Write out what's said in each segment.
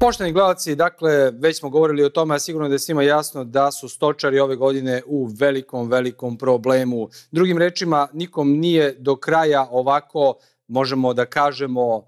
Pošteni gledalci, dakle, već smo govorili o tome, a sigurno da je svima jasno da su stočari ove godine u velikom, velikom problemu. Drugim rečima, nikom nije do kraja ovako, možemo da kažemo, e,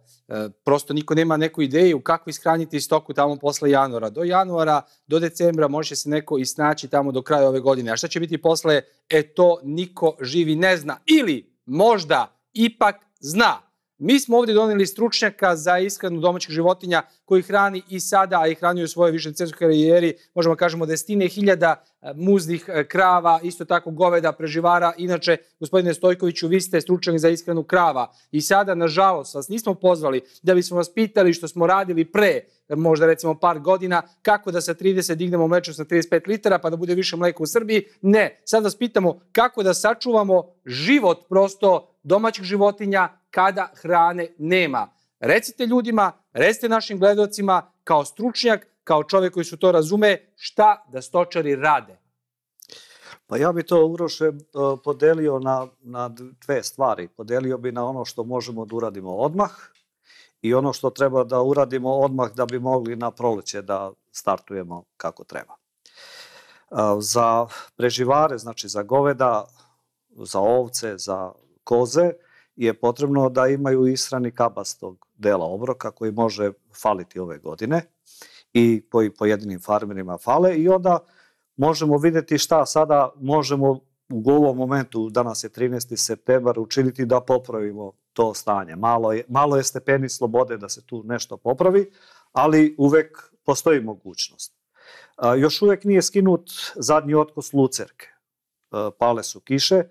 prosto niko nema neku ideju kako ishraniti stoku tamo posle januara. Do januara, do decembra može se neko isnaći tamo do kraja ove godine. A šta će biti posle? E to niko živi ne zna. Ili možda ipak zna. Mi smo ovde doneli stručnjaka za ishranu domaćih životinja koji hrani i sada, a i hranio u svojoj višecenskoj karijeri, možemo da kažemo desetine hiljada e, muznih e, krava, isto tako goveda, preživara. Inače, gospodine Stojkoviću, vi ste stručnjak za ishranu krava. I sada, nažalost, vas nismo pozvali da bismo vas pitali što smo radili pre možda recimo par godina, kako da sa 30 dignemo mlečnost na 35 litara pa da bude više mleka u Srbiji. Ne, sad vas pitamo kako da sačuvamo život prosto domaćih životinja kada hrane nema. Recite ljudima, recite našim gledalcima, kao stručnjak, kao čovek koji su to razume, šta da stočari rade? Pa ja bi to, Uroše, podelio na, na dve stvari. Podelio bi na ono što možemo da uradimo odmah i ono što treba da uradimo odmah da bi mogli na proleće da startujemo kako treba. E, za preživare, znači za goveda, za ovce, za koze je potrebno da imaju israni kabastog dela obroka koji može faliti ove godine i koji pojedinim farmerima fale i onda možemo videti šta sada možemo u ovom momentu, danas je 13. septembar, učiniti da popravimo to stanje. Malo je, malo je stepeni slobode da se tu nešto popravi, ali uvek postoji mogućnost. još uvek nije skinut zadnji otkos lucerke. pale su kiše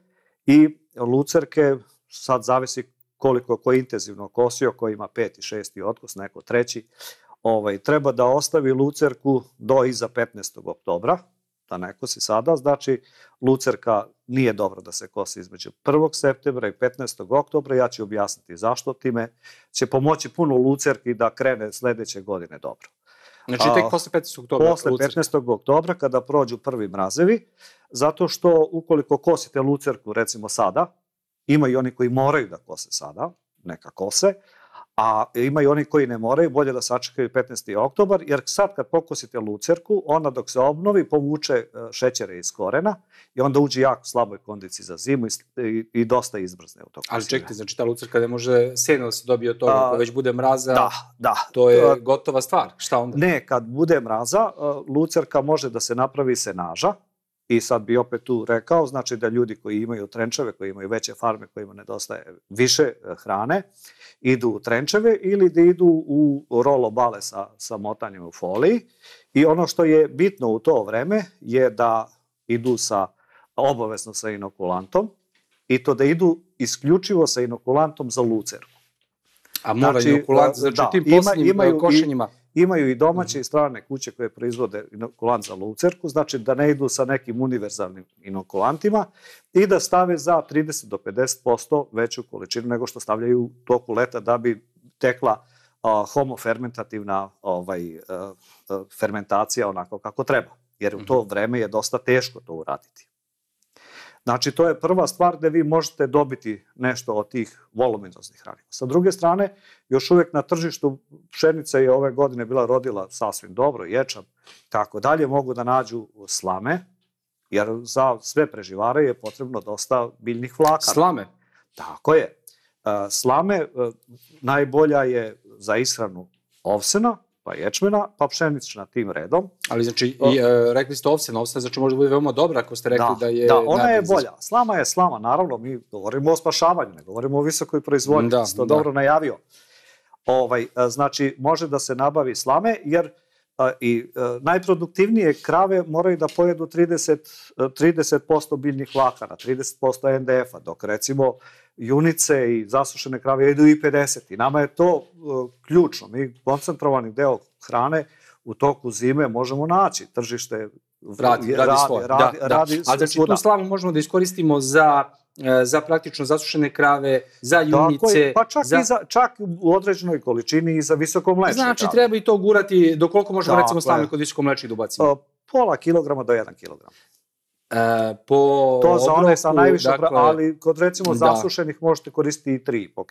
i lucerke, sad zavisi koliko ko intenzivno kosio, ko ima peti, šesti otkos, neko treći, ovaj, treba da ostavi lucerku do iza 15. oktobra, da ne kosi sada, znači lucerka nije dobro da se kosi između 1. septembra i 15. oktobra, ja ću objasniti zašto, time će pomoći puno lucerki da krene sledeće godine dobro. Znači tek posle 15. oktobra? Posle 15. oktobra kada prođu prvi mrazevi, zato što ukoliko kosite lucerku recimo sada, ima i oni koji moraju da kose sada, neka kose, A ima i oni koji ne moraju, bolje da sačekaju 15. oktobar, jer sad kad pokosite lucerku, ona dok se obnovi povuče e, šećere iz korena i onda uđe jako slaboj kondici za zimu i, i, dosta izbrzne u toku. Ali čekajte, znači ta lucerka ne može seno da se dobije od toga, A, već bude mraza, da, da. to je e, gotova stvar. Šta onda? Ne, kad bude mraza, e, lucerka može da se napravi senaža, I sad bi opet tu rekao, znači da ljudi koji imaju trenčeve, koji imaju veće farme, koji kojima nedostaje više e, hrane, idu u trenčeve ili da idu u rolo bale sa, sa motanjem u foliji. I ono što je bitno u to vreme je da idu sa, obavezno sa inokulantom i to da idu isključivo sa inokulantom za lucerku. A mora znači, inokulant, da, znači da, tim posljednjim košenjima? imaju i domaće mhm. i strane kuće koje proizvode inokulant za lucerku, znači da ne idu sa nekim univerzalnim inokulantima i da stave za 30 do 50% veću količinu nego što stavljaju u toku leta da bi tekla homofermentativna ovaj, fermentacija onako kako treba. Jer u to mhm. vreme je dosta teško to uraditi. Znači, to je prva stvar gde vi možete dobiti nešto od tih voluminoznih hranjiva. Sa druge strane, još uvek na tržištu pšenica je ove godine bila rodila sasvim dobro, ječam, tako dalje, mogu da nađu slame, jer za sve preživare je potrebno dosta biljnih vlakana. Slame? Tako je. E, slame e, najbolja je za ishranu ovsena, pa ječmena, pa pšenična tim redom. Ali znači, i, e, rekli ste ovsena, ovsena znači može da bude veoma dobra ako ste rekli da, da je... Da, ona je bolja. Slama je slama, naravno, mi govorimo o spašavanju, ne govorimo o visokoj proizvodnji, da, ste to da. dobro najavio. Ovaj, e, znači, može da se nabavi slame, jer a, e, i a, e, najproduktivnije krave moraju da pojedu 30, 30% biljnih vlakana, 30% NDF-a, dok recimo junice i zasušene krave idu i 50. I nama je to e, ključno. Mi koncentrovani deo hrane u toku zime možemo naći. Tržište radi, radi, radi, svoje. radi, da, da. radi da. A znači tu slavu možemo da iskoristimo za e, za praktično zasušene krave, za junice. Je, pa čak, za... I za, čak u određenoj količini i za visoko mlečne Znači, krave. treba i to gurati, dokoliko možemo, Tako recimo, slavno kod visoko mlečnih dubacima? Da e, pola kilograma do jedan kilogram. E, po to za one sa najviše, dakle, ali kod recimo da. zasušenih da. možete koristiti i 3,5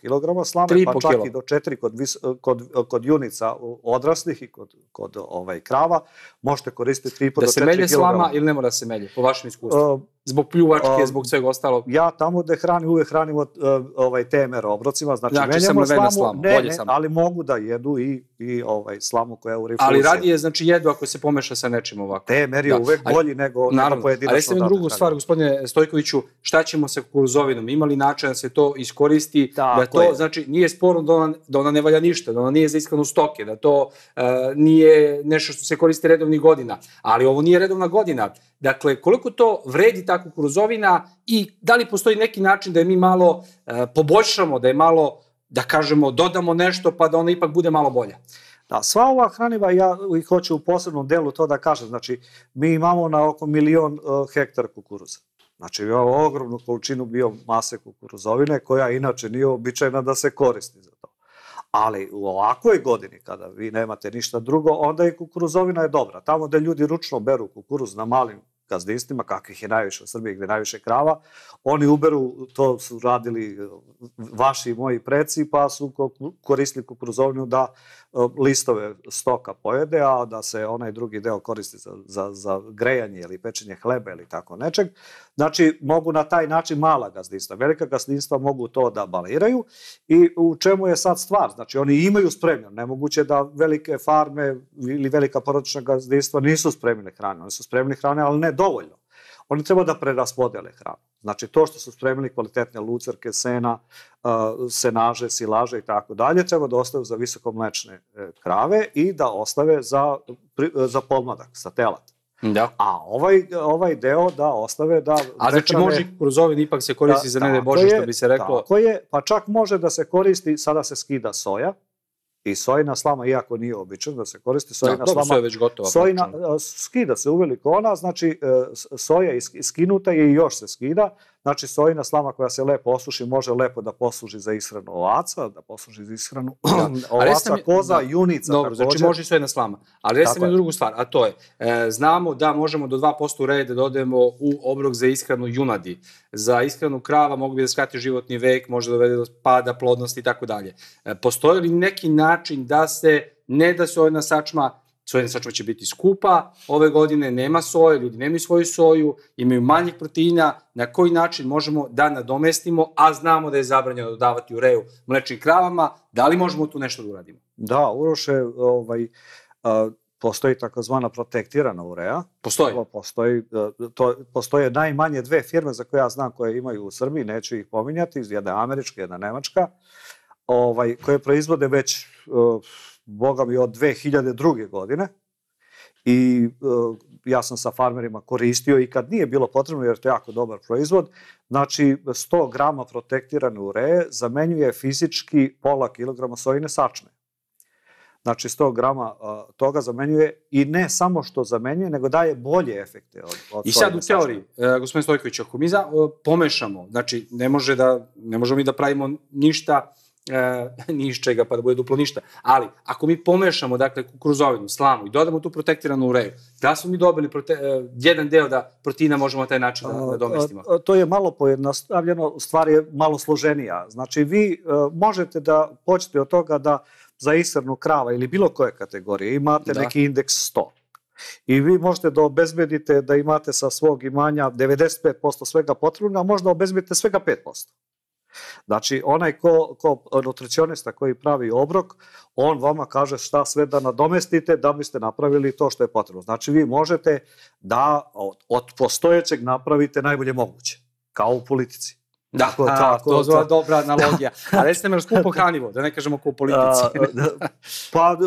kg slame, pa čak kilo. i do 4 kod, vis, kod, kod junica odraslih i kod, kod ovaj, krava, možete koristiti 3,5 da do 4 kg. Da se melje slama ili ne mora da se melje, po vašem iskustvu? E, zbog pljuvačke, zbog svega ostalog. Ja tamo da hranim, uvek hranim od, e, ovaj, temera obrocima, znači, znači menjamo slamu, slamu. Ne, ne, sam. ali mogu da jedu i, i ovaj, slamu koja je u refluze. Ali radi je, znači, jedu ako se pomeša sa nečim ovako. Temer je da. uvek bolji nego, naravno, nego pojedinačno. Ali jeste mi drugu stvar, gospodine Stojkoviću, šta ćemo sa kukuruzovinom? Ima li način da se to iskoristi? Da Tako da to, je. znači, nije sporno da ona, da ona ne valja ništa, da ona nije za iskanu stoke, da to uh, nije nešto što se koristi redovnih godina. Ali ovo nije redovna godina. Dakle, koliko to vredi ta kukuruzovina i da li postoji neki način da je mi malo e, poboljšamo, da je malo, da kažemo, dodamo nešto pa da ona ipak bude malo bolja. Da, sva ova hraniva, ja ih hoću u posebnom delu to da kažem, znači mi imamo na oko milion e, hektara kukuruza. Znači imamo ogromnu količinu biomase kukuruzovine koja inače nije običajna da se koristi za to. Ali u ovakvoj godini, kada vi nemate ništa drugo, onda i kukuruzovina je dobra. Tamo gde ljudi ručno beru kukuruz na malim gazdinstvima, kakvih je najviše u Srbiji, gde je najviše krava, oni uberu, to su radili e, vaši i moji preci, pa su koristili kukuruzovnju da e, listove stoka pojede, a da se onaj drugi deo koristi za, za, za grejanje ili pečenje hleba ili tako nečeg. Znači, mogu na taj način mala gazdinstva. Velika gazdinstva mogu to da baliraju i u čemu je sad stvar? Znači, oni imaju spremno. Nemoguće da velike farme ili velika porodična gazdinstva nisu spremile hrane. Oni su spremili hrane, ali ne dovoljno. Oni treba da preraspodele hranu. Znači, to što su spremili kvalitetne lucerke, sena, senaže, silaže i tako dalje, treba da ostave za visokomlečne e, krave i da ostave za, za pomladak, satelat. Da. A ovaj, ovaj deo da ostave da... A znači može kroz ovin ipak se koristi da, za nede bože što bi se reklo. Tako je, pa čak može da se koristi, sada se skida soja, i sojina slama, iako nije običan da se koristi sojina da, slama. Da, je već gotova. Sojina, skida se uveliko ona, znači e, soja iskinuta je i još se skida, Znači, sojina slama koja se lepo osuši može lepo da posluži za ishranu ovaca, da posluži za ishranu ovaca, mi, koza, da, junica. Dobro, znači također. znači može i sojina slama. Ali recite mi drugu stvar, a to je, e, znamo da možemo do 2% ureje da dodajemo u obrok za ishranu junadi. Za ishranu krava mogu bi da skrati životni vek, može da dovede do pada, plodnosti i tako dalje. E, postoji li neki način da se, ne da se sojna sačma sojena sačva će biti skupa, ove godine nema soje, ljudi nemaju svoju soju, imaju manjih proteina, na koji način možemo da nadomestimo, a znamo da je zabranjeno dodavati reju mlečnim kravama, da li možemo tu nešto da uradimo? Da, Uroše, ovaj, a, postoji takozvana protektirana urea. Postoji? Postoji, to, postoje najmanje dve firme za koje ja znam koje imaju u Srbiji, neću ih pominjati, jedna američka, jedna nemačka, ovaj, koje proizvode već uh, boga mi, od 2002. godine i e, ja sam sa farmerima koristio i kad nije bilo potrebno, jer to je jako dobar proizvod, znači 100 grama protektirane ureje zamenjuje fizički pola kilograma sojine sačme. Znači 100 grama e, toga zamenjuje i ne samo što zamenjuje, nego daje bolje efekte. Od, od I sad u teoriji, e, gospodin Stojković, ako mi za, e, pomešamo, znači ne, može da, ne možemo mi da pravimo ništa e, ni iz čega, pa da bude duplo ništa. Ali, ako mi pomešamo, dakle, kukuruzovinu, slamu i dodamo tu protektiranu ureju, da smo mi dobili prote, e, jedan deo da proteina možemo na taj način da, da domestimo? A, a, to je malo pojednostavljeno, stvar je malo složenija. Znači, vi a, e, možete da počete od toga da za isrnu krava ili bilo koje kategorije imate da. neki indeks 100. I vi možete da obezbedite da imate sa svog imanja 95% svega potrebno, a možda obezbedite svega 5%. Znači, onaj ko, ko nutricionista koji pravi obrok, on vama kaže šta sve da nadomestite da biste napravili to što je potrebno. Znači, vi možete da od, od postojećeg napravite najbolje moguće, kao u politici. Da, tako, a, tako, to je dobra analogija. A recite mi, skupo hranivo, da ne kažemo ko u politici. A, da, pa,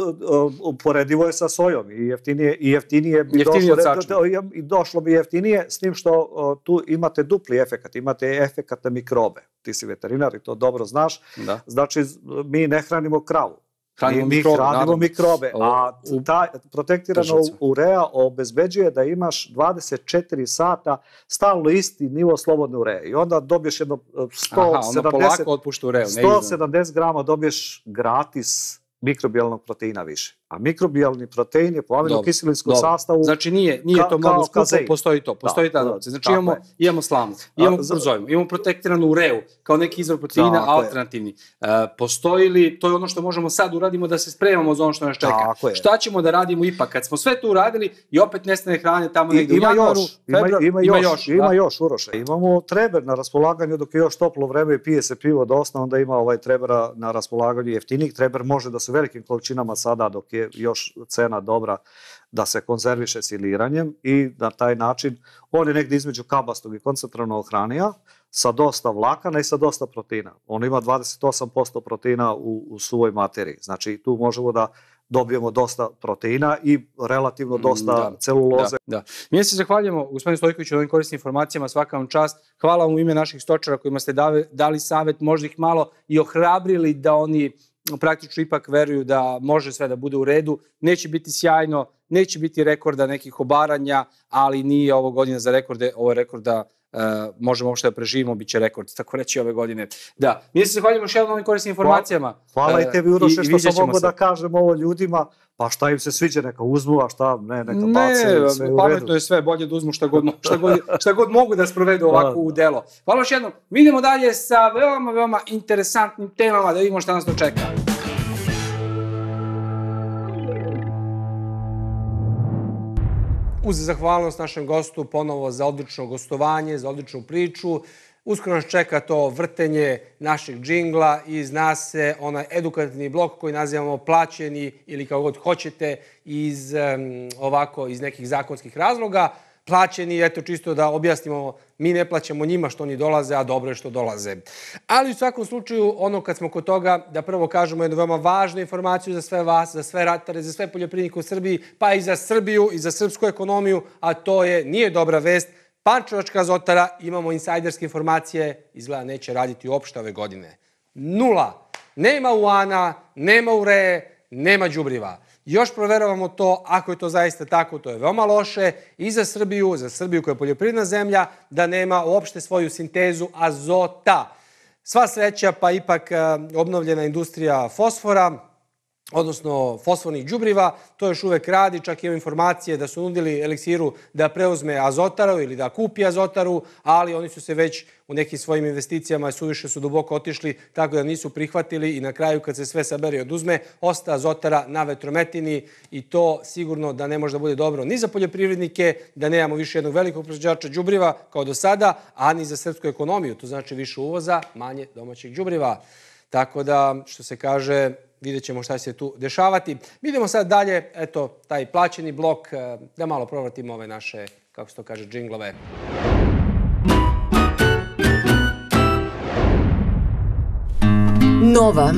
uporedivo je sa sojom i jeftinije, i jeftinije, bi jeftinije došlo, da, da, da i došlo bi jeftinije, s tim što o, tu imate dupli efekat, imate efekat na mikrobe. Ti si veterinar i to dobro znaš. Da. Znači, mi ne hranimo kravu Hranimo mi, mikrobe, hranimo mikrobe, a ta protektirana urea obezbeđuje da imaš 24 sata stalno isti nivo slobodne ureje. I onda dobiješ jedno 170, e, Aha, ureu, 170 grama dobiješ gratis mikrobijalnog proteina više. A mikrobijalni protein je po aminokiselinsko sastavu Znači nije, nije ka, to mnogo skupo, postoji to, postoji da, ta adopcija. Znači imamo, je. imamo slamu, imamo prozojmu, imamo protektiranu ureu kao neki izvor proteina tako alternativni. E, postoji li, to je ono što možemo sad uradimo da se spremamo za ono što nas čeka. Tako Šta ćemo da radimo ipak? Kad smo sve to uradili i opet nestane hrane tamo negde u januaru, februar, ima, ima, još, da. ima još, uroša Imamo treber na raspolaganju dok je još toplo vreme i pije se pivo dosta, onda ima ovaj trebera na raspolaganju jeftinih. Treber može da se velikim količinama sada dok je još cena dobra da se konzerviše siliranjem i na taj način on je negde između kabastog i koncentrovnog hranija sa dosta vlakana i sa dosta proteina. On ima 28% proteina u, u suvoj materiji. Znači tu možemo da dobijemo dosta proteina i relativno dosta mm, da, celuloze. Da, da. Mi se zahvaljamo, gospodin Stojković, na ovim korisnim informacijama, svaka vam čast. Hvala vam u ime naših stočara kojima ste dali savet, možda ih malo i ohrabrili da oni praktično ipak veruju da može sve da bude u redu. Neće biti sjajno, neće biti rekorda nekih obaranja, ali nije ovo godina za rekorde, ovo je rekorda da uh, možemo uopšte da preživimo, bit će rekord, tako reći ove godine. Da, mi se zahvaljamo još jednom ovim korisnim informacijama. Hvala, hvala uh, i eh, tebi, Uroše, i, što sam mogu da kažem ovo ljudima, pa šta im se sviđa, neka uzmu, a šta, ne, neka bacaju, ne, sve u pa pametno je sve, bolje da uzmu šta god, šta god, šta god mogu da sprovedu da, ovako u da. delo. Hvala još jednom, vidimo dalje sa veoma, veoma interesantnim temama, da vidimo šta nas to čeka. uz zahvalnost našem gostu ponovo za odlično gostovanje, za odličnu priču. Uskoro nas čeka to vrtenje naših džingla i zna se onaj edukativni blok koji nazivamo plaćeni ili kao god hoćete iz um, ovako iz nekih zakonskih razloga plaćeni, eto čisto da objasnimo, mi ne plaćamo njima što oni dolaze, a dobro je što dolaze. Ali u svakom slučaju, ono kad smo kod toga, da prvo kažemo jednu veoma važnu informaciju za sve vas, za sve ratare, za sve poljoprivnike u Srbiji, pa i za Srbiju i za srpsku ekonomiju, a to je, nije dobra vest, Pančevačka azotara, imamo insajderske informacije, izgleda neće raditi uopšte ove godine. Nula. Nema uana, nema ure, nema đubriva. Još proveravamo to, ako je to zaista tako, to je veoma loše i za Srbiju, za Srbiju koja je poljoprivredna zemlja, da nema uopšte svoju sintezu azota. Sva sreća, pa ipak eh, obnovljena industrija fosfora, odnosno fosfornih đubriva, to još uvek radi, čak imam informacije da su nudili Eliksiru da preuzme Azotaru ili da kupi Azotaru, ali oni su se već u nekim svojim investicijama suviše su duboko otišli, tako da nisu prihvatili i na kraju kad se sve sabere i oduzme, osta Azotara na vetrometini i to sigurno da ne može da bude dobro ni za poljoprivrednike, da nemamo više jednog velikog proizvođača đubriva kao do sada, a ni za srpsku ekonomiju, to znači više uvoza, manje domaćeg đubriva. Tako da, što se kaže, vidjet ćemo šta će se tu dešavati. Vidimo sad dalje, eto, taj plaćeni blok, eh, da malo provratimo ove naše, kako se to kaže, džinglove. Nova